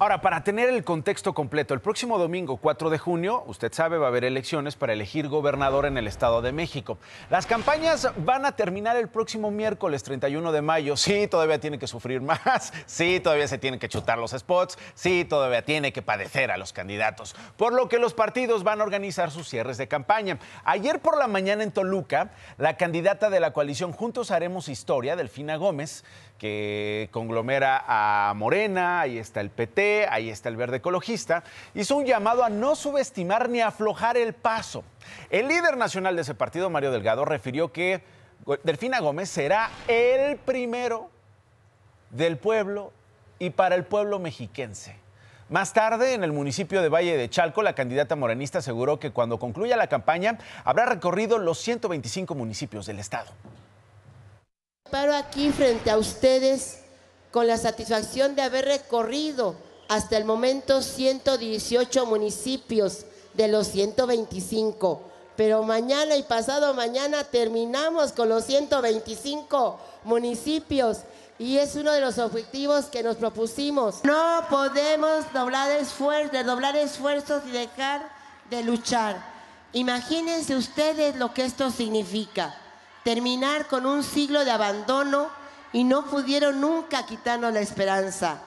Ahora, para tener el contexto completo, el próximo domingo 4 de junio, usted sabe, va a haber elecciones para elegir gobernador en el Estado de México. Las campañas van a terminar el próximo miércoles 31 de mayo. Sí, todavía tiene que sufrir más. Sí, todavía se tienen que chutar los spots. Sí, todavía tiene que padecer a los candidatos. Por lo que los partidos van a organizar sus cierres de campaña. Ayer por la mañana en Toluca, la candidata de la coalición Juntos Haremos Historia, Delfina Gómez, que conglomera a Morena, ahí está el PT, ahí está el verde ecologista, hizo un llamado a no subestimar ni aflojar el paso. El líder nacional de ese partido, Mario Delgado, refirió que Delfina Gómez será el primero del pueblo y para el pueblo mexiquense. Más tarde, en el municipio de Valle de Chalco, la candidata morenista aseguró que cuando concluya la campaña habrá recorrido los 125 municipios del estado. Paro aquí frente a ustedes con la satisfacción de haber recorrido hasta el momento 118 municipios de los 125, pero mañana y pasado mañana terminamos con los 125 municipios y es uno de los objetivos que nos propusimos. No podemos doblar, esfuerzos y dejar de luchar. Imagínense ustedes lo que esto significa, terminar con un siglo de abandono y no pudieron nunca quitarnos la esperanza.